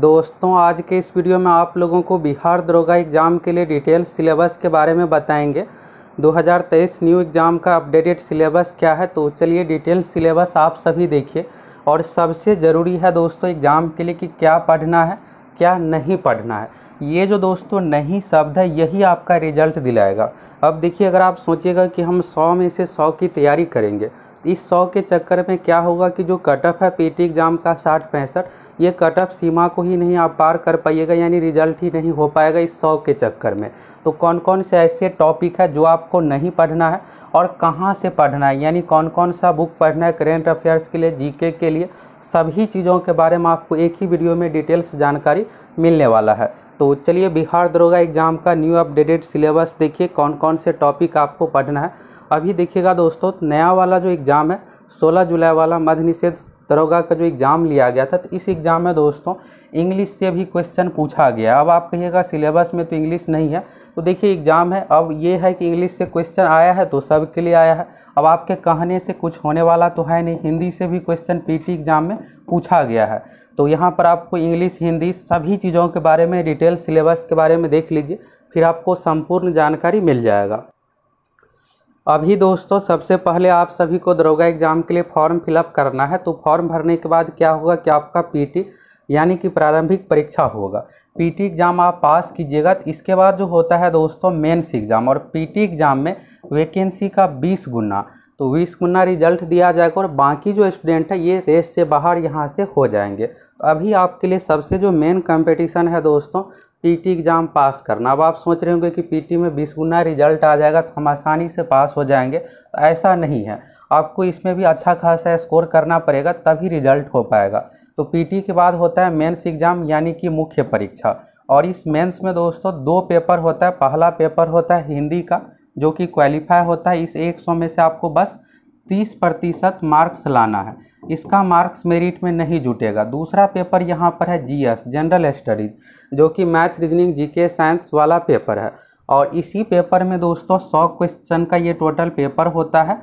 दोस्तों आज के इस वीडियो में आप लोगों को बिहार दरोगा एग्ज़ाम के लिए डिटेल सिलेबस के बारे में बताएंगे 2023 न्यू एग्ज़ाम का अपडेटेड सिलेबस क्या है तो चलिए डिटेल सिलेबस आप सभी देखिए और सबसे ज़रूरी है दोस्तों एग्ज़ाम के लिए कि क्या पढ़ना है क्या नहीं पढ़ना है ये जो दोस्तों नहीं शब्द है यही आपका रिजल्ट दिलाएगा अब देखिए अगर आप सोचिएगा कि हम सौ में से सौ की तैयारी करेंगे इस सौ के चक्कर में क्या होगा कि जो कट ऑफ है पेटी एग्ज़ाम का साठ पैंसठ ये कट ऑफ सीमा को ही नहीं आप पार कर पाइएगा यानी रिजल्ट ही नहीं हो पाएगा इस सौ के चक्कर में तो कौन कौन से ऐसे टॉपिक है जो आपको नहीं पढ़ना है और कहाँ से पढ़ना है यानी कौन कौन सा बुक पढ़ना है करेंट अफेयर्स के लिए जी के लिए सभी चीज़ों के बारे में आपको एक ही वीडियो में डिटेल्स जानकारी मिलने वाला है तो तो चलिए बिहार दरोगा एग्ज़ाम का न्यू अपडेटेड सिलेबस देखिए कौन कौन से टॉपिक आपको पढ़ना है अभी देखिएगा दोस्तों नया वाला जो एग्ज़ाम है 16 जुलाई वाला मध्य निषेध दरोगा का जो एग्ज़ाम लिया गया था तो इस एग्ज़ाम में दोस्तों इंग्लिश से भी क्वेश्चन पूछा गया अब आप कहिएगा सिलेबस में तो इंग्लिश नहीं है तो देखिए एग्ज़ाम है अब ये है कि इंग्लिश से क्वेश्चन आया है तो सब के लिए आया है अब आपके कहने से कुछ होने वाला तो है नहीं हिंदी से भी क्वेश्चन पी एग्ज़ाम में पूछा गया है तो यहाँ पर आपको इंग्लिश हिंदी सभी चीज़ों के बारे में डिटेल सिलेबस के बारे में देख लीजिए फिर आपको संपूर्ण जानकारी मिल जाएगा अभी दोस्तों सबसे पहले आप सभी को दरोगा एग्ज़ाम के लिए फॉर्म फिलअप करना है तो फॉर्म भरने के बाद क्या होगा कि आपका पीटी यानी कि प्रारंभिक परीक्षा होगा पीटी एग्ज़ाम आप पास कीजिएगा तो इसके बाद जो होता है दोस्तों मेन्स एग्ज़ाम और पीटी एग्ज़ाम में वैकेंसी का 20 गुना तो बीस गुना रिजल्ट दिया जाएगा और बाकी जो स्टूडेंट है ये रेस से बाहर यहाँ से हो जाएंगे तो अभी आपके लिए सबसे जो मेन कंपटीशन है दोस्तों पीटी एग्ज़ाम पास करना अब आप सोच रहे होंगे कि पीटी में बीस गुना रिजल्ट आ जाएगा तो हम आसानी से पास हो जाएंगे तो ऐसा नहीं है आपको इसमें भी अच्छा खासा स्कोर करना पड़ेगा तभी रिजल्ट हो पाएगा तो पीटी के बाद होता है मेंस एग्ज़ाम यानी कि मुख्य परीक्षा और इस मेंस में दोस्तों दो पेपर होता है पहला पेपर होता है हिंदी का जो कि क्वालिफाई होता है इस 100 में से आपको बस 30 प्रतिशत मार्क्स लाना है इसका मार्क्स मेरिट में नहीं जुटेगा दूसरा पेपर यहाँ पर है जीएस जनरल स्टडीज जो कि मैथ रीजनिंग जीके साइंस वाला पेपर है और इसी पेपर में दोस्तों सौ क्वेश्चन का ये टोटल पेपर होता है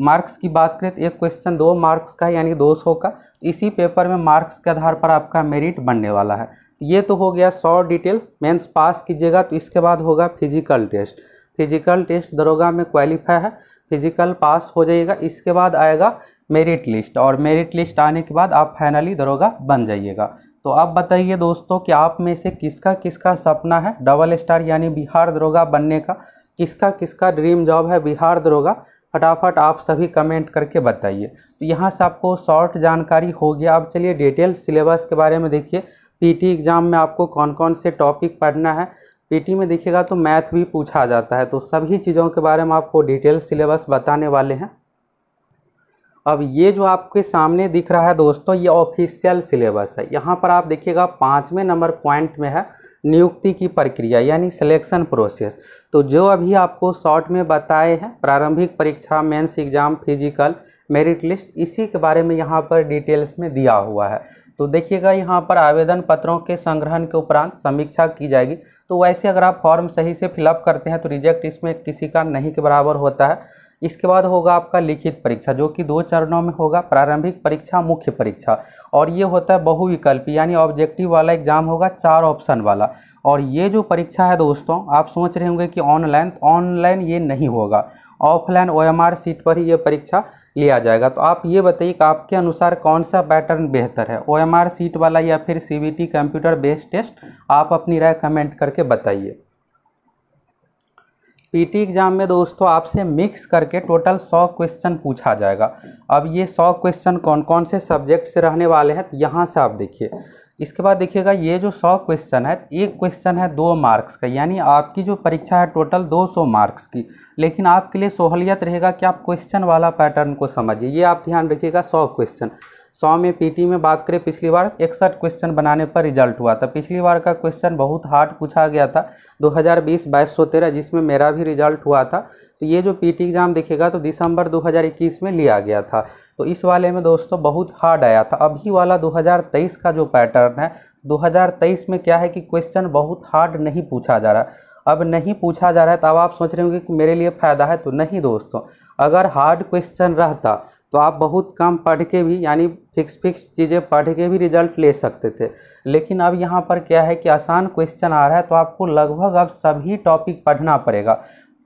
मार्क्स की बात करें तो एक क्वेश्चन दो मार्क्स का यानी दो सौ का इसी पेपर में मार्क्स के आधार पर आपका मेरिट बनने वाला है ये तो हो गया सौ डिटेल्स मेंस पास कीजिएगा तो इसके बाद होगा फिजिकल टेस्ट फिजिकल टेस्ट दरोगा में क्वालिफाई है फिजिकल पास हो जाइएगा इसके बाद आएगा मेरिट लिस्ट और मेरिट लिस्ट आने के बाद आप फाइनली दरोगा बन जाइएगा तो आप बताइए दोस्तों कि आप में से किसका किसका सपना है डबल स्टार यानी बिहार दरोगा बनने का किसका किसका ड्रीम जॉब है बिहार दरोगा फटाफट आप सभी कमेंट करके बताइए तो यहाँ से आपको शॉर्ट जानकारी हो गया अब चलिए डिटेल सिलेबस के बारे में देखिए पीटी एग्ज़ाम में आपको कौन कौन से टॉपिक पढ़ना है पीटी में देखिएगा तो मैथ भी पूछा जाता है तो सभी चीज़ों के बारे में आपको डिटेल सिलेबस बताने वाले हैं अब ये जो आपके सामने दिख रहा है दोस्तों ये ऑफिशियल सिलेबस है यहाँ पर आप देखिएगा पाँचवें नंबर पॉइंट में है नियुक्ति की प्रक्रिया यानी सिलेक्शन प्रोसेस तो जो अभी आपको शॉर्ट में बताए हैं प्रारंभिक परीक्षा mains exam physical merit list इसी के बारे में यहाँ पर डिटेल्स में दिया हुआ है तो देखिएगा यहाँ पर आवेदन पत्रों के संग्रहण के उपरांत समीक्षा की जाएगी तो वैसे अगर आप फॉर्म सही से फिलअप करते हैं तो रिजेक्ट इसमें किसी का नहीं के बराबर होता है इसके बाद होगा आपका लिखित परीक्षा जो कि दो चरणों में होगा प्रारंभिक परीक्षा मुख्य परीक्षा और ये होता है बहुविकल्पी यानी ऑब्जेक्टिव वाला एग्जाम होगा चार ऑप्शन वाला और ये जो परीक्षा है दोस्तों आप सोच रहे होंगे कि ऑनलाइन ऑनलाइन तो ये नहीं होगा ऑफलाइन आर सीट पर ही ये परीक्षा लिया जाएगा तो आप ये बताइए कि आपके अनुसार कौन सा पैटर्न बेहतर है आर सीट वाला या फिर टी कंप्यूटर बेस्ड टेस्ट आप अपनी राय कमेंट करके बताइए पीटी एग्ज़ाम में दोस्तों आपसे मिक्स करके टोटल सौ क्वेश्चन पूछा जाएगा अब ये सौ क्वेश्चन कौन कौन से सब्जेक्ट से रहने वाले हैं तो यहाँ से आप देखिए इसके बाद देखिएगा ये जो सौ क्वेश्चन है तो एक क्वेश्चन है दो मार्क्स का यानी आपकी जो परीक्षा है टोटल दो सौ मार्क्स की लेकिन आपके लिए सहूलियत रहेगा कि आप क्वेश्चन वाला पैटर्न को समझिए ये आप ध्यान रखिएगा सौ क्वेश्चन सौ में पीटी में बात करें पिछली बार इकसठ क्वेश्चन बनाने पर रिजल्ट हुआ था पिछली बार का क्वेश्चन बहुत हार्ड पूछा गया था 2020 बीस जिसमें मेरा भी रिजल्ट हुआ था तो ये जो पीटी एग्ज़ाम दिखेगा तो दिसंबर 2021 में लिया गया था तो इस वाले में दोस्तों बहुत हार्ड आया था अभी वाला 2023 का जो पैटर्न है 2023 में क्या है कि क्वेश्चन बहुत हार्ड नहीं पूछा जा रहा अब नहीं पूछा जा रहा है तो अब आप सोच रहे होंगे कि मेरे लिए फ़ायदा है तो नहीं दोस्तों अगर हार्ड क्वेश्चन रहता तो आप बहुत कम पढ़ के भी यानी फिक्स फिक्स चीज़ें पढ़ के भी रिजल्ट ले सकते थे लेकिन अब यहाँ पर क्या है कि आसान क्वेश्चन आ रहा है तो आपको लगभग अब सभी टॉपिक पढ़ना पड़ेगा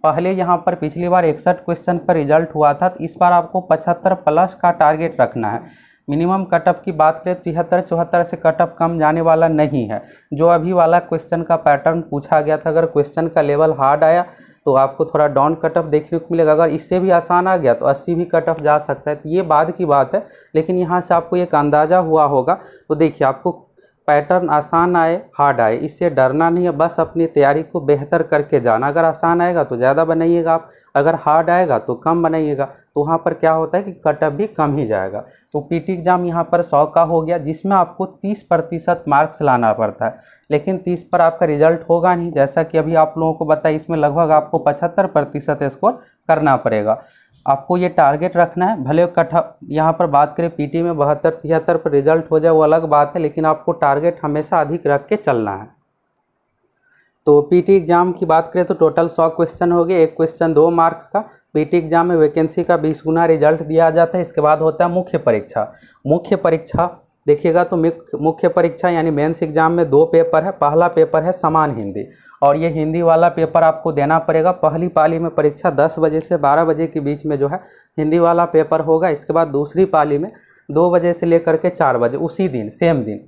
पहले यहाँ पर पिछली बार इकसठ क्वेश्चन पर रिजल्ट हुआ था तो इस बार आपको पचहत्तर प्लस का टारगेट रखना है मिनिमम कटअप की बात करें तिहत्तर चौहत्तर से कटअप कम जाने वाला नहीं है जो अभी वाला क्वेश्चन का पैटर्न पूछा गया था अगर क्वेश्चन का लेवल हार्ड आया तो आपको थोड़ा डाउन कट ऑफ देखने को मिलेगा अगर इससे भी आसान आ गया तो 80 भी कट ऑफ जा सकता है तो ये बाद की बात है लेकिन यहाँ से आपको एक अंदाज़ा हुआ होगा तो देखिए आपको पैटर्न आसान आए हार्ड आए इससे डरना नहीं है बस अपनी तैयारी को बेहतर करके जाना अगर आसान आएगा तो ज़्यादा बनाइएगा आप अगर हार्ड आएगा तो कम बनाइएगा तो वहाँ पर क्या होता है कि कटअप भी कम ही जाएगा तो पीटी एग्ज़ाम यहाँ पर सौ का हो गया जिसमें आपको तीस प्रतिशत मार्क्स लाना पड़ता है लेकिन तीस पर आपका रिजल्ट होगा नहीं जैसा कि अभी आप लोगों को बताया इसमें लगभग आपको पचहत्तर प्रतिशत स्कोर करना पड़ेगा आपको ये टारगेट रखना है भले कठा यहाँ पर बात करें पीटी में बहत्तर तिहत्तर पर रिजल्ट हो जाए वो अलग बात है लेकिन आपको टारगेट हमेशा अधिक रख के चलना है तो पीटी एग्ज़ाम की बात करें तो टोटल सौ क्वेश्चन हो गए एक क्वेश्चन दो मार्क्स का पीटी एग्ज़ाम में वैकेंसी का बीस गुना रिजल्ट दिया जाता है इसके बाद होता है मुख्य परीक्षा मुख्य परीक्षा देखिएगा तो मुख्य परीक्षा यानी मेंस एग्जाम में दो पेपर है पहला पेपर है समान हिंदी और ये हिंदी वाला पेपर आपको देना पड़ेगा पहली पाली में परीक्षा 10 बजे से 12 बजे के बीच में जो है हिंदी वाला पेपर होगा इसके बाद दूसरी पाली में दो बजे से लेकर के चार बजे उसी दिन सेम दिन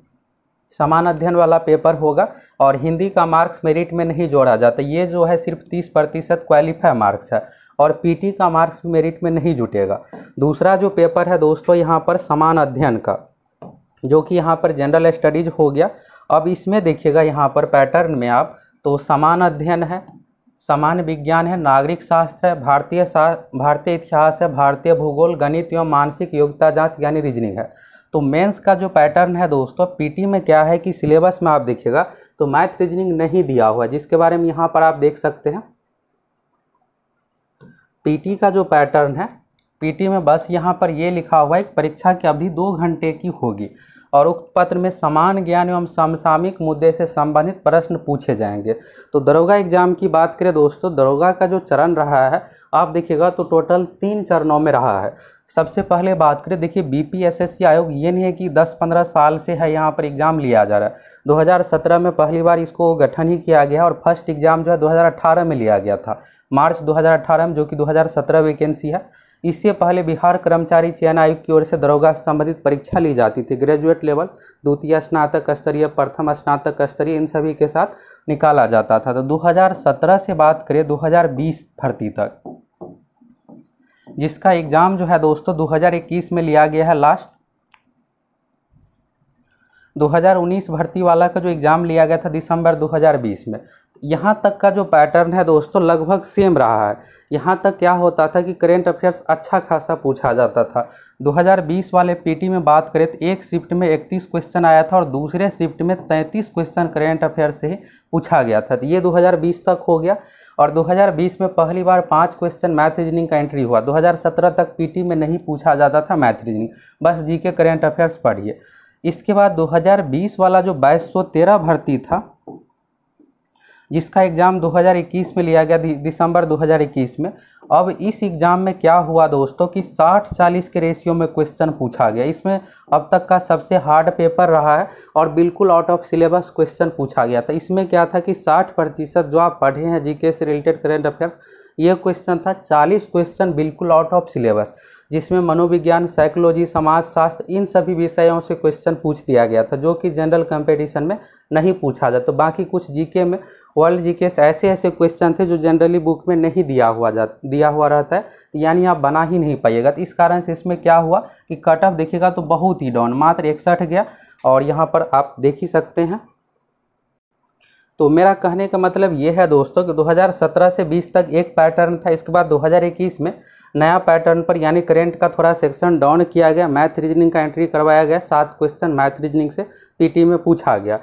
समान अध्ययन वाला पेपर होगा और हिंदी का मार्क्स मेरिट में नहीं जोड़ा जाता ये जो है सिर्फ तीस प्रतिशत क्वालिफाई मार्क्स है और पीटी का मार्क्स मेरिट में नहीं जुटेगा दूसरा जो पेपर है दोस्तों यहाँ पर समान अध्ययन का जो कि यहाँ पर जनरल स्टडीज हो गया अब इसमें देखिएगा यहाँ पर पैटर्न में आप तो समान अध्ययन है समान विज्ञान है नागरिक शास्त्र है भारतीय भारतीय इतिहास है भारतीय भूगोल गणित एवं मानसिक योग्यता जांच यानी रीजनिंग है तो मेंस का जो पैटर्न है दोस्तों पीटी में क्या है कि सिलेबस में आप देखिएगा तो मैथ रीजनिंग नहीं दिया हुआ जिसके बारे में यहाँ पर आप देख सकते हैं पीटी का जो पैटर्न है पीटी में बस यहाँ पर ये लिखा हुआ है परीक्षा की अवधि दो घंटे की होगी और उक्त पत्र में समान ज्ञान एवं समसामयिक मुद्दे से संबंधित प्रश्न पूछे जाएंगे तो दरोगा एग्जाम की बात करें दोस्तों दरोगा का जो चरण रहा है आप देखिएगा तो टोटल तीन चरणों में रहा है सबसे पहले बात करें देखिए बीपीएसएससी आयोग ये नहीं है कि 10-15 साल से है यहाँ पर एग्ज़ाम लिया जा रहा है 2017 में पहली बार इसको गठन ही किया गया और फर्स्ट एग्ज़ाम जो है 2018 में लिया गया था मार्च 2018 में जो कि 2017 वैकेंसी है इससे पहले बिहार कर्मचारी चयन आयोग की ओर से दरोगा से संबंधित परीक्षा ली जाती थी ग्रेजुएट लेवल द्वितीय स्नातक स्तरीय प्रथम स्नातक स्तरीय इन सभी के साथ निकाला जाता था तो 2017 से बात करें 2020 भर्ती तक जिसका एग्ज़ाम जो है दोस्तों 2021 में लिया गया है लास्ट 2019 भर्ती वाला का जो एग्ज़ाम लिया गया था दिसंबर 2020 में यहाँ तक का जो पैटर्न है दोस्तों लगभग सेम रहा है यहाँ तक क्या होता था कि करेंट अफेयर्स अच्छा खासा पूछा जाता था 2020 वाले पीटी में बात करें तो एक शिफ्ट में 31 क्वेश्चन आया था और दूसरे शिफ्ट में 33 क्वेश्चन करेंट अफेयर्स से ही पूछा गया था तो ये 2020 तक हो गया और 2020 में पहली बार पाँच क्वेश्चन मैथ रीजनिंग का एंट्री हुआ दो तक पी में नहीं पूछा जाता था मैथ रीजनिंग बस जी के करेंट अफेयर्स पढ़िए इसके बाद 2020 वाला जो बाईस भर्ती था जिसका एग्ज़ाम 2021 में लिया गया दिसंबर 2021 में अब इस एग्ज़ाम में क्या हुआ दोस्तों कि 60-40 के रेशियो में क्वेश्चन पूछा गया इसमें अब तक का सबसे हार्ड पेपर रहा है और बिल्कुल आउट ऑफ सिलेबस क्वेश्चन पूछा गया था इसमें क्या था कि 60 प्रतिशत जो आप पढ़े हैं जीके से रिलेटेड करेंट अफेयर्स ये क्वेश्चन था चालीस क्वेश्चन बिल्कुल आउट ऑफ सिलेबस जिसमें मनोविज्ञान साइकोलॉजी समाजशास्त्र इन सभी विषयों से क्वेश्चन पूछ दिया गया था जो कि जनरल कंपटीशन में नहीं पूछा जाता तो बाकी कुछ जीके में वर्ल्ड जीके से ऐसे ऐसे क्वेश्चन थे जो जनरली बुक में नहीं दिया हुआ जा दिया हुआ रहता है तो यानी आप बना ही नहीं पाइएगा तो इस कारण से इसमें क्या हुआ कि कट ऑफ देखिएगा तो बहुत ही डाउन मात्र इकसठ गया और यहाँ पर आप देख ही सकते हैं तो मेरा कहने का मतलब ये है दोस्तों कि 2017 से 20 तक एक पैटर्न था इसके बाद 2021 में नया पैटर्न पर यानी करेंट का थोड़ा सेक्शन डाउन किया गया मैथ रीजनिंग का एंट्री करवाया गया सात क्वेश्चन मैथ रीजनिंग से पीटी में पूछा गया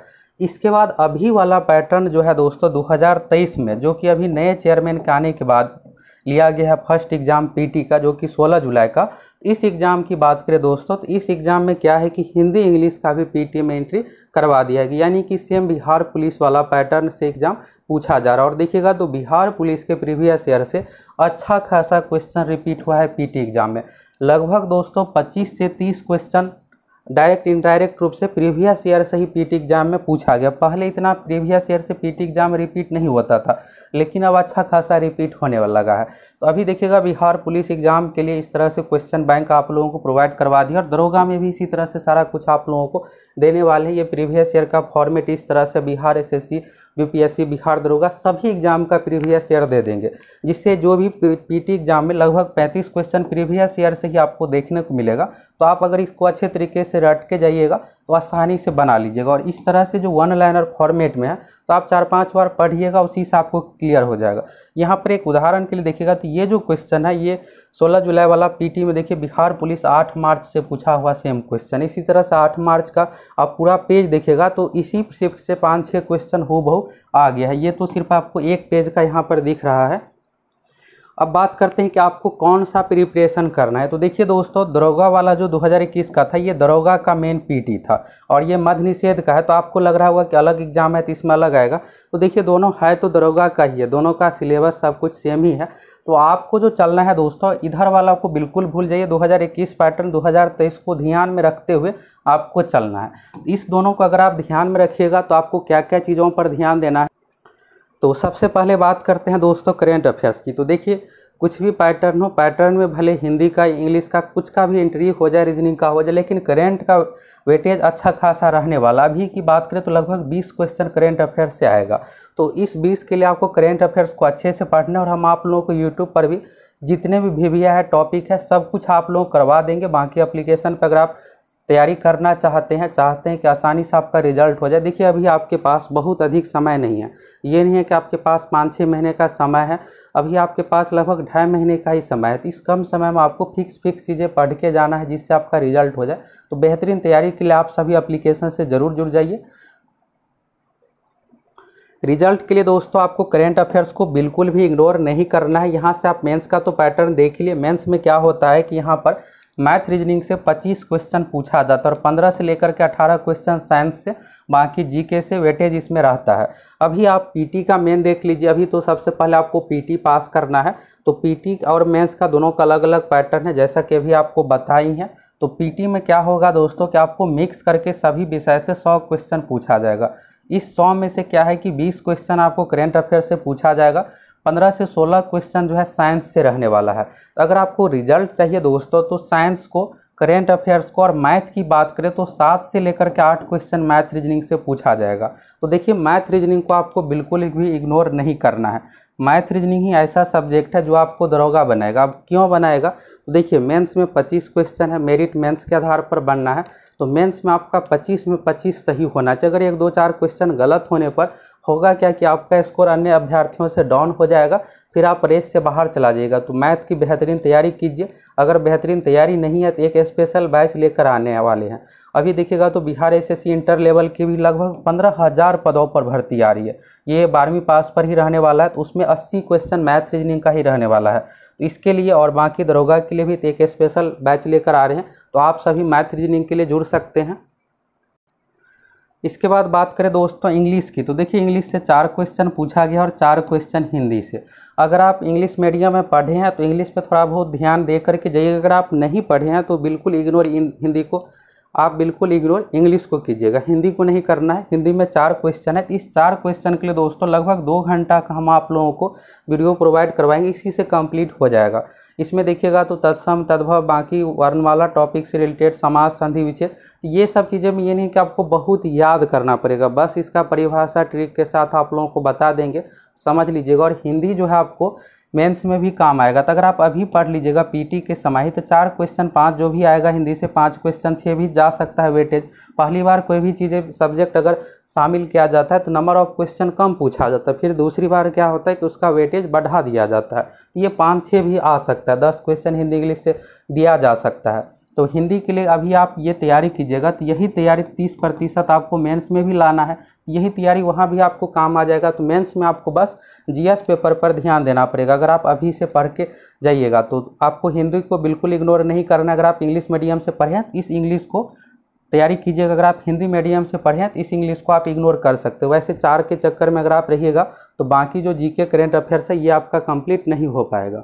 इसके बाद अभी वाला पैटर्न जो है दोस्तों 2023 में जो कि अभी नए चेयरमैन के आने के बाद लिया गया है फर्स्ट एग्ज़ाम पी का जो कि सोलह जुलाई का इस एग्ज़ाम की बात करें दोस्तों तो इस एग्ज़ाम में क्या है कि हिंदी इंग्लिश का भी पी में एंट्री करवा दिया है यानी कि सेम बिहार पुलिस वाला पैटर्न से एग्ज़ाम पूछा जा रहा है और देखिएगा तो बिहार पुलिस के प्रीवियस ईयर से अच्छा खासा क्वेश्चन रिपीट हुआ है पी एग्ज़ाम में लगभग दोस्तों पच्चीस से तीस क्वेश्चन डायरेक्ट इनडायरेक्ट रूप से प्रीवियस ईयर से ही पीटी एग्जाम में पूछा गया पहले इतना प्रीवियस ईयर से पीटी एग्जाम रिपीट नहीं होता था लेकिन अब अच्छा खासा रिपीट होने वाला लगा है तो अभी देखिएगा बिहार पुलिस एग्जाम के लिए इस तरह से क्वेश्चन बैंक आप लोगों को प्रोवाइड करवा दिया और दरोगा में भी इसी तरह से सारा कुछ आप लोगों को देने वाले हैं ये प्रीवियस ईयर का फॉर्मेट इस तरह से बिहार एसएससी बीपीएससी बिहार दरोगा सभी एग्जाम का प्रीवियस ईयर दे देंगे जिससे जो भी पीटी एग्जाम में लगभग पैंतीस क्वेश्चन प्रीवियस ईयर से ही आपको देखने को मिलेगा तो आप अगर इसको अच्छे तरीके से रट के जाइएगा तो आसानी से बना लीजिएगा और इस तरह से जो वन लाइनर फॉर्मेट में है तो आप चार पांच बार पढ़िएगा उसी से आपको क्लियर हो जाएगा यहाँ पर एक उदाहरण के लिए देखिएगा तो ये जो क्वेश्चन है ये 16 जुलाई वाला पीटी में देखिए बिहार पुलिस 8 मार्च से पूछा हुआ सेम क्वेश्चन इसी तरह से 8 मार्च का आप पूरा पेज देखिएगा तो इसी शिफ्ट से पाँच छः क्वेश्चन हो बहु आ गया है ये तो सिर्फ आपको एक पेज का यहाँ पर दिख रहा है अब बात करते हैं कि आपको कौन सा प्रिपरेशन करना है तो देखिए दोस्तों दरोगा वाला जो 2021 का था ये दरोगा का मेन पीटी था और ये मध्य निषेध का है तो आपको लग रहा होगा कि अलग एग्जाम है तो इसमें अलग आएगा तो देखिए दोनों है तो दरोगा का ही है दोनों का सिलेबस सब कुछ सेम ही है तो आपको जो चलना है दोस्तों इधर वाला को बिल्कुल भूल जाइए 2021 पैटर्न 2023 को ध्यान में रखते हुए आपको चलना है इस दोनों को अगर आप ध्यान में रखिएगा तो आपको क्या क्या चीज़ों पर ध्यान देना है तो सबसे पहले बात करते हैं दोस्तों करेंट अफेयर्स की तो देखिए कुछ भी पैटर्न हो पैटर्न में भले हिंदी का इंग्लिश का कुछ का भी इंट्री हो जाए रीजनिंग का हो जाए लेकिन करेंट का वेटेज अच्छा खासा रहने वाला अभी की बात करें तो लगभग 20 क्वेश्चन करेंट अफेयर्स से आएगा तो इस बीस के लिए आपको करेंट अफेयर्स को अच्छे से पढ़ना और हम आप लोगों को यूट्यूब पर भी जितने भी भिविया है टॉपिक है सब कुछ आप लोग करवा देंगे बाकी एप्लीकेशन पर अगर आप तैयारी करना चाहते हैं चाहते हैं कि आसानी से आपका रिजल्ट हो जाए देखिए अभी आपके पास बहुत अधिक समय नहीं है ये नहीं है कि आपके पास पाँच छः महीने का समय है अभी आपके पास लगभग ढाई महीने का ही समय है तो इस कम समय में आपको फिक्स फिक्स चीज़ें पढ़ के जाना है जिससे आपका रिजल्ट हो जाए तो बेहतरीन तैयारी के लिए आप सभी अप्लीकेशन से ज़रूर जुड़ जाइए रिजल्ट के लिए दोस्तों आपको करेंट अफेयर्स को बिल्कुल भी इग्नोर नहीं करना है यहाँ से आप मेंस का तो पैटर्न देख लिए मेंस में क्या होता है कि यहाँ पर मैथ रीजनिंग से 25 क्वेश्चन पूछा जाता है और 15 से लेकर के 18 क्वेश्चन साइंस से बाकी जीके से वेटेज इसमें रहता है अभी आप पीटी का मेन देख लीजिए अभी तो सबसे पहले आपको पीटी पास करना है तो पीटी और मेंस का दोनों का अलग अलग पैटर्न है जैसा कि अभी आपको बताई हैं तो पीटी में क्या होगा दोस्तों कि आपको मिक्स करके सभी विषय से सौ क्वेश्चन पूछा जाएगा इस सौ में से क्या है कि बीस क्वेश्चन आपको करेंट अफेयर से पूछा जाएगा पंद्रह से सोलह क्वेश्चन जो है साइंस से रहने वाला है तो अगर आपको रिजल्ट चाहिए दोस्तों तो साइंस को करेंट अफेयर्स को और मैथ की बात करें तो सात से लेकर के आठ क्वेश्चन मैथ रीजनिंग से पूछा जाएगा तो देखिए मैथ रीजनिंग को आपको बिल्कुल भी इग्नोर नहीं करना है मैथ रीजनिंग ही ऐसा सब्जेक्ट है जो आपको दरोगा बनाएगा अब क्यों बनाएगा तो देखिए मेंस में 25 क्वेश्चन है मेरिट मेंस के आधार पर बनना है तो मेंस में आपका 25 में 25 सही होना चाहिए अगर एक दो चार क्वेश्चन गलत होने पर होगा क्या कि आपका स्कोर अन्य अभ्यर्थियों से डाउन हो जाएगा फिर आप रेस से बाहर चला जाइएगा तो मैथ की बेहतरीन तैयारी कीजिए अगर बेहतरीन तैयारी नहीं है तो एक स्पेशल बैच लेकर आने वाले हैं अभी देखिएगा तो बिहार एसएससी इंटर लेवल की भी लगभग पंद्रह हज़ार पदों पर भर्ती आ रही है ये बारहवीं पास पर ही रहने वाला है तो उसमें अस्सी क्वेश्चन मैथ रीजनिंग का ही रहने वाला है तो इसके लिए और बाकी दरोगा के लिए भी एक स्पेशल बैच लेकर आ रहे हैं तो आप सभी मैथ रीजनिंग के लिए जुड़ सकते हैं इसके बाद बात करें दोस्तों इंग्लिश की तो देखिए इंग्लिश से चार क्वेश्चन पूछा गया और चार क्वेश्चन हिंदी से अगर आप इंग्लिश मीडियम में पढ़े हैं तो इंग्लिश पे थोड़ा बहुत ध्यान दे करके जाइए अगर आप नहीं पढ़े हैं तो बिल्कुल इग्नोर हिंदी को आप बिल्कुल इग्नोर इंग्लिश को कीजिएगा हिंदी को नहीं करना है हिंदी में चार क्वेश्चन है इस चार क्वेश्चन के लिए दोस्तों लगभग दो घंटा का हम आप लोगों को वीडियो प्रोवाइड करवाएंगे इसी से कम्प्लीट हो जाएगा इसमें देखिएगा तो तत्सम तद्भव बाकी वर्णमाला टॉपिक से रिलेटेड समाज संधि विच्छेद ये सब चीज़ें में ये नहीं कि आपको बहुत याद करना पड़ेगा बस इसका परिभाषा ट्रिक के साथ आप लोगों को बता देंगे समझ लीजिएगा और हिंदी जो है आपको मेंस में भी काम आएगा तो अगर आप अभी पढ़ लीजिएगा पीटी के समाहित चार क्वेश्चन पाँच जो भी आएगा हिंदी से पाँच क्वेश्चन छः भी जा सकता है वेटेज पहली बार कोई भी चीज़ें सब्जेक्ट अगर शामिल किया जाता है तो नंबर ऑफ क्वेश्चन कम पूछा जाता है फिर दूसरी बार क्या होता है कि उसका वेटेज बढ़ा दिया जाता है तो ये पाँच छः भी आ सकता है दस क्वेश्चन हिंदी इंग्लिश से दिया जा सकता है तो हिंदी के लिए अभी आप ये तैयारी कीजिएगा तो यही तैयारी तीस प्रतिशत आपको मेंस में भी लाना है तो यही तैयारी वहाँ भी आपको काम आ जाएगा तो मेंस में आपको बस जीएस पेपर पर ध्यान देना पड़ेगा अगर आप अभी से पढ़ के जाइएगा तो आपको हिंदी को बिल्कुल इग्नोर नहीं करना अगर आप इंग्लिश मीडियम से पढ़ें तो इस इंग्लिश को तैयारी कीजिएगा अगर आप हिंदी मीडियम से पढ़ें तो इस इंग्लिश को आप इग्नोर कर सकते हो वैसे चार के चक्कर में अगर आप रहिएगा तो बाकी जो जीके करेंट अफेयर्स है ये आपका कंप्लीट नहीं हो पाएगा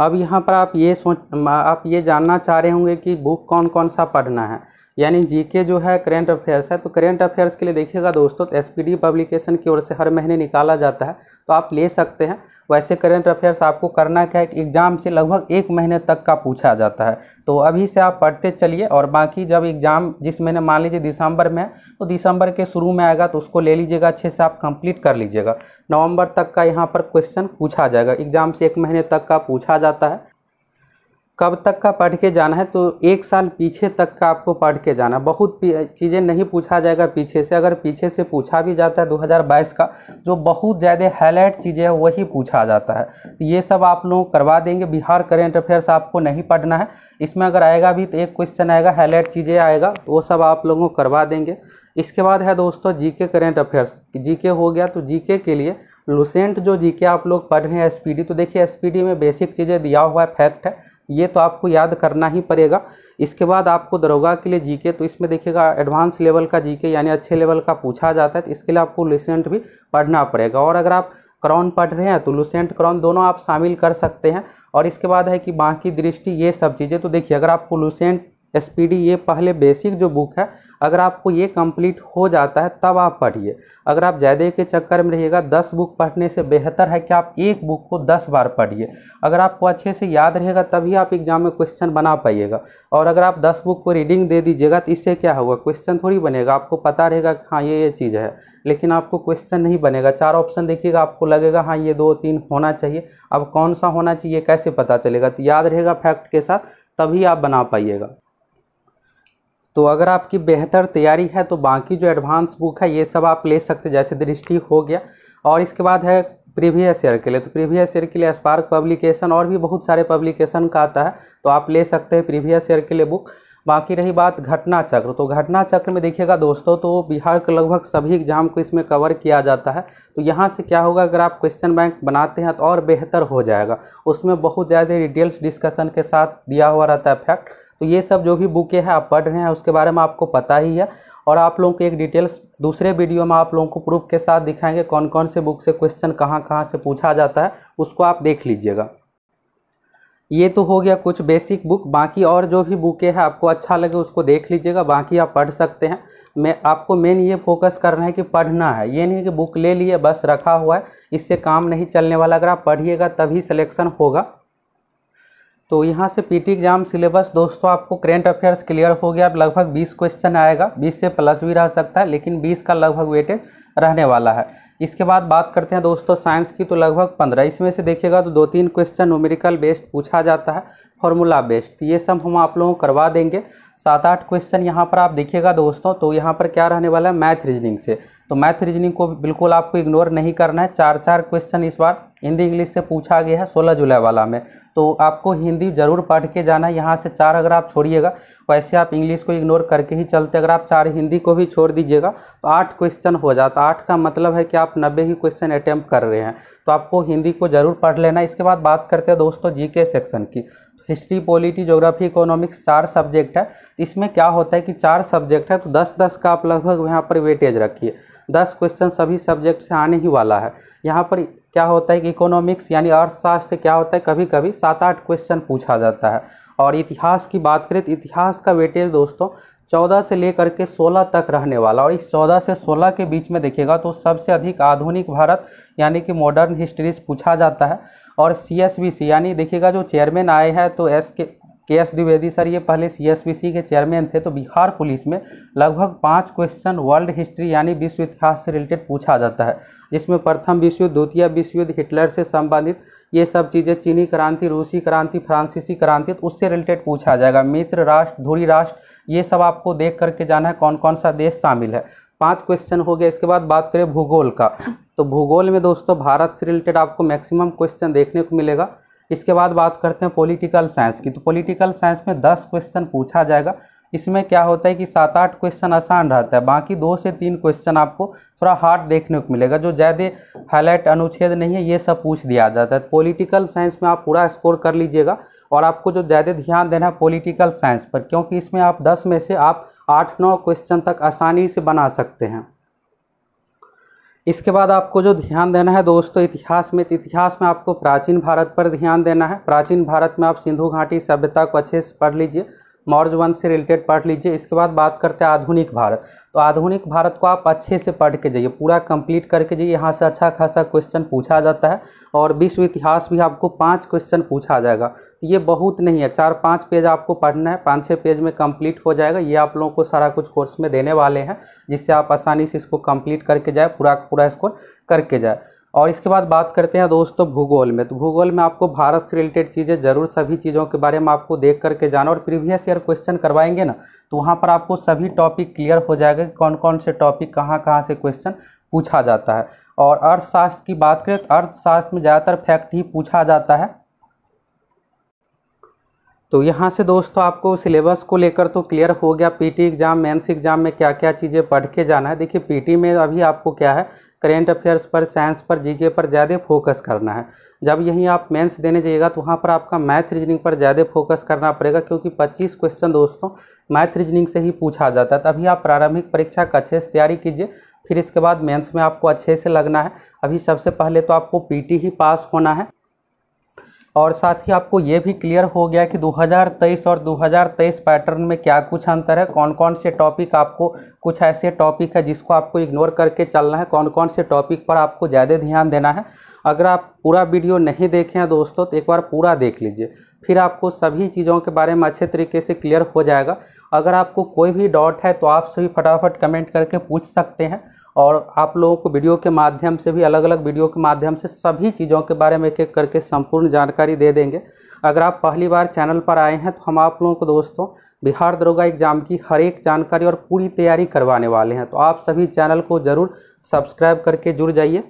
अब यहाँ पर आप ये सोच आप ये जानना चाह रहे होंगे कि बुक कौन कौन सा पढ़ना है यानी जीके जो है करेंट अफेयर्स है तो करेंट अफेयर्स के लिए देखिएगा दोस्तों तो एस पी डी पब्लिकेशन की ओर से हर महीने निकाला जाता है तो आप ले सकते हैं वैसे करेंट अफेयर्स आपको करना क्या है कि एग्ज़ाम से लगभग एक महीने तक का पूछा जाता है तो अभी से आप पढ़ते चलिए और बाकी जब एग्ज़ाम जिस महीने मान लीजिए दिसंबर में तो दिसंबर के शुरू में आएगा तो उसको ले लीजिएगा अच्छे से आप कंप्लीट कर लीजिएगा नवंबर तक का यहाँ पर क्वेश्चन पूछा जाएगा एग्ज़ाम से एक महीने तक का पूछा जाता है कब तक का पढ़ के जाना है तो एक साल पीछे तक का आपको पढ़ के जाना बहुत चीज़ें नहीं पूछा जाएगा पीछे से अगर पीछे से पूछा भी जाता है 2022 का जो बहुत ज़्यादा हाईलाइट चीज़ें हैं वही पूछा जाता है तो ये सब आप लोग करवा देंगे बिहार करेंट अफेयर्स आपको नहीं पढ़ना है इसमें अगर आएगा भी तो एक क्वेश्चन आएगा हाईलाइट चीज़ें आएगा तो वो सब आप लोगों को करवा देंगे इसके बाद है दोस्तों जी करेंट अफेयर्स जी हो गया तो जी के लिए लुसेंट जो जीके आप लोग पढ़ रहे हैं एसपीडी तो देखिए एसपीडी में बेसिक चीज़ें दिया हुआ है फैक्ट है ये तो आपको याद करना ही पड़ेगा इसके बाद आपको दरोगा के लिए जीके तो इसमें देखिएगा एडवांस लेवल का जीके यानी अच्छे लेवल का पूछा जाता है तो इसके लिए आपको लुसेंट भी पढ़ना पड़ेगा और अगर आप क्रॉन पढ़ रहे हैं तो लुसेंट क्रॉन दोनों आप शामिल कर सकते हैं और इसके बाद है कि बाकी दृष्टि ये सब चीज़ें तो देखिए अगर आपको लुसेंट एस ये पहले बेसिक जो बुक है अगर आपको ये कंप्लीट हो जाता है तब आप पढ़िए अगर आप ज़्यादा के चक्कर में रहिएगा दस बुक पढ़ने से बेहतर है कि आप एक बुक को दस बार पढ़िए अगर आपको अच्छे से याद रहेगा तभी आप एग्जाम में क्वेश्चन बना पाइएगा और अगर आप दस बुक को रीडिंग दे दीजिएगा तो इससे क्या होगा क्वेश्चन थोड़ी बनेगा आपको पता रहेगा कि हाँ ये ये चीज़ है लेकिन आपको क्वेश्चन नहीं बनेगा चार ऑप्शन देखिएगा आपको लगेगा हाँ ये दो तीन होना चाहिए अब कौन सा होना चाहिए कैसे पता चलेगा तो याद रहेगा फैक्ट के साथ तभी आप बना पाइएगा तो अगर आपकी बेहतर तैयारी है तो बाकी जो एडवांस बुक है ये सब आप ले सकते जैसे दृष्टि हो गया और इसके बाद है प्रीवियस ईयर के लिए तो प्रीवियस ईयर के लिए स्पार्क पब्लिकेशन और भी बहुत सारे पब्लिकेशन का आता है तो आप ले सकते हैं प्रीवियस ईयर के लिए बुक बाकी रही बात घटना चक्र तो घटना चक्र में देखिएगा दोस्तों तो बिहार के लगभग सभी एग्जाम को इसमें कवर किया जाता है तो यहाँ से क्या होगा अगर आप क्वेश्चन बैंक बनाते हैं तो और बेहतर हो जाएगा उसमें बहुत ज़्यादा डिटेल्स डिस्कशन के साथ दिया हुआ रहता है फैक्ट तो ये सब जो भी बुकें हैं आप पढ़ रहे हैं उसके बारे में आपको पता ही है और आप लोगों को एक डिटेल्स दूसरे वीडियो में आप लोगों को प्रूफ के साथ दिखाएंगे कौन कौन से बुक से क्वेश्चन कहाँ कहाँ से पूछा जाता है उसको आप देख लीजिएगा ये तो हो गया कुछ बेसिक बुक बाकी और जो भी बुकें हैं आपको अच्छा लगे उसको देख लीजिएगा बाकी आप पढ़ सकते हैं मैं आपको मेन ये फोकस करना है कि पढ़ना है ये नहीं कि बुक ले लिए बस रखा हुआ है इससे काम नहीं चलने वाला अगर आप पढ़िएगा तभी सिलेक्शन होगा तो यहाँ से पीटी एग्जाम सिलेबस दोस्तों आपको करेंट अफेयर्स क्लियर हो गया अब लगभग 20 क्वेश्चन आएगा 20 से प्लस भी रह सकता है लेकिन 20 का लगभग वेटेज रहने वाला है इसके बाद बात करते हैं दोस्तों साइंस की तो लगभग 15 इसमें से देखिएगा तो दो तीन क्वेश्चन न्यूमेरिकल बेस्ड पूछा जाता है फॉर्मूला बेस्ड तो ये सब हम आप लोगों को करवा देंगे सात आठ क्वेश्चन यहाँ पर आप देखिएगा दोस्तों तो यहाँ पर क्या रहने वाला है मैथ रीजनिंग से तो मैथ रीजनिंग को बिल्कुल आपको इग्नोर नहीं करना है चार चार क्वेश्चन इस बार हिंदी इंग्लिश से पूछा गया है सोलह जुलाई वाला में तो आपको हिंदी ज़रूर पढ़ के जाना है यहाँ से चार अगर आप छोड़िएगा वैसे आप इंग्लिश को इग्नोर करके ही चलते अगर आप चार हिंदी को भी छोड़ दीजिएगा तो आठ क्वेश्चन हो जाता आठ का मतलब है कि आप नब्बे ही क्वेश्चन अटैम्प्ट कर रहे हैं तो आपको हिंदी को ज़रूर पढ़ लेना इसके बाद बात करते हैं दोस्तों जी सेक्शन की हिस्ट्री पॉलिटी जोग्राफी इकोनॉमिक्स चार सब्जेक्ट है इसमें क्या होता है कि चार सब्जेक्ट है तो दस दस का आप लगभग यहाँ पर वेटेज रखिए दस क्वेश्चन सभी सब्जेक्ट से आने ही वाला है यहाँ पर क्या होता है कि इकोनॉमिक्स यानी अर्थशास्त्र क्या होता है कभी कभी सात आठ क्वेश्चन पूछा जाता है और इतिहास की बात करें तो इतिहास का वेटेज दोस्तों चौदह से लेकर के सोलह तक रहने वाला और इस चौदह से सोलह के बीच में देखिएगा तो सबसे अधिक आधुनिक भारत यानी कि मॉडर्न हिस्ट्रीज पूछा जाता है और सी यानी देखिएगा जो चेयरमैन आए हैं तो एस के के एस द्विवेदी सर ये पहले सी के चेयरमैन थे तो बिहार पुलिस में लगभग पाँच क्वेश्चन वर्ल्ड हिस्ट्री यानी विश्व इतिहास से रिलेटेड पूछा जाता है जिसमें प्रथम विश्व युद्ध द्वितीय विश्व युद्ध हिटलर से संबंधित ये सब चीज़ें चीनी क्रांति रूसी क्रांति फ्रांसीसी क्रांति तो उससे रिलेटेड पूछा जाएगा मित्र राष्ट्र धुरी राष्ट्र ये सब आपको देख करके जाना है कौन कौन सा देश शामिल है पाँच क्वेश्चन हो गया इसके बाद बात करें भूगोल का तो भूगोल में दोस्तों भारत से रिलेटेड आपको मैक्सिमम क्वेश्चन देखने को मिलेगा इसके बाद बात करते हैं पॉलिटिकल साइंस की तो पॉलिटिकल साइंस में दस क्वेश्चन पूछा जाएगा इसमें क्या होता है कि सात आठ क्वेश्चन आसान रहता है बाकी दो से तीन क्वेश्चन आपको थोड़ा हार्ड देखने को मिलेगा जो ज़्यादा हाईलाइट अनुच्छेद नहीं है ये सब पूछ दिया जाता है पॉलिटिकल साइंस में आप पूरा स्कोर कर लीजिएगा और आपको जो ज़्यादा ध्यान देना है पोलिटिकल साइंस पर क्योंकि इसमें आप दस में से आप आठ नौ क्वेश्चन तक आसानी से बना सकते हैं इसके बाद आपको जो ध्यान देना है दोस्तों इतिहास में इतिहास में आपको प्राचीन भारत पर ध्यान देना है प्राचीन भारत में आप सिंधु घाटी सभ्यता को अच्छे से पढ़ लीजिए मौर्य वन से रिलेटेड पढ़ लीजिए इसके बाद बात करते हैं आधुनिक भारत तो आधुनिक भारत को आप अच्छे से पढ़ के जाइए पूरा कंप्लीट करके जाइए यहाँ से अच्छा खासा क्वेश्चन पूछा जाता है और विश्व इतिहास भी आपको पाँच क्वेश्चन पूछा जाएगा तो ये बहुत नहीं है चार पाँच पेज आपको पढ़ना है पाँच छः पेज में कंप्लीट हो जाएगा ये आप लोगों को सारा कुछ कोर्स में देने वाले हैं जिससे आप आसानी से इसको कम्प्लीट करके जाए पूरा पूरा स्कोर करके जाए और इसके बाद बात करते हैं दोस्तों भूगोल में तो भूगोल में आपको भारत से रिलेटेड चीज़ें जरूर सभी चीज़ों के बारे में आपको देख करके जाना और प्रीवियस ईयर क्वेश्चन करवाएंगे ना तो वहाँ पर आपको सभी टॉपिक क्लियर हो जाएगा कि कौन कौन से टॉपिक कहाँ कहाँ से क्वेश्चन पूछा जाता है और अर्थशास्त्र की बात करें तो अर्थशास्त्र में ज़्यादातर फैक्ट ही पूछा जाता है तो यहाँ से दोस्तों आपको सिलेबस को लेकर तो क्लियर हो गया पीटी एग्ज़ाम मेंस एग्ज़ाम में क्या क्या चीज़ें पढ़ के जाना है देखिए पीटी में अभी आपको क्या है करेंट अफेयर्स पर साइंस पर जीके पर ज़्यादा फोकस करना है जब यहीं आप मेंस देने जाइएगा तो वहाँ पर आपका मैथ रीजनिंग पर ज़्यादा फोकस करना पड़ेगा क्योंकि 25 क्वेश्चन दोस्तों मैथ रीजनिंग से ही पूछा जाता है तभी आप प्रारंभिक परीक्षा का अच्छे से तैयारी कीजिए फिर इसके बाद मेंस में आपको अच्छे से लगना है अभी सबसे पहले तो आपको पीटी ही पास होना है और साथ ही आपको ये भी क्लियर हो गया कि 2023 और 2023 पैटर्न में क्या कुछ अंतर है कौन कौन से टॉपिक आपको कुछ ऐसे टॉपिक है जिसको आपको इग्नोर करके चलना है कौन कौन से टॉपिक पर आपको ज़्यादा ध्यान देना है अगर आप पूरा वीडियो नहीं देखे हैं दोस्तों तो एक बार पूरा देख लीजिए फिर आपको सभी चीज़ों के बारे में अच्छे तरीके से क्लियर हो जाएगा अगर आपको कोई भी डाउट है तो आप सभी फटाफट कमेंट करके पूछ सकते हैं और आप लोगों को वीडियो के माध्यम से भी अलग अलग वीडियो के माध्यम से सभी चीज़ों के बारे में एक एक करके संपूर्ण जानकारी दे देंगे अगर आप पहली बार चैनल पर आए हैं तो हम आप लोगों को दोस्तों बिहार दरोगा एग्जाम की हर एक जानकारी और पूरी तैयारी करवाने वाले हैं तो आप सभी चैनल को ज़रूर सब्सक्राइब करके जुड़ जाइए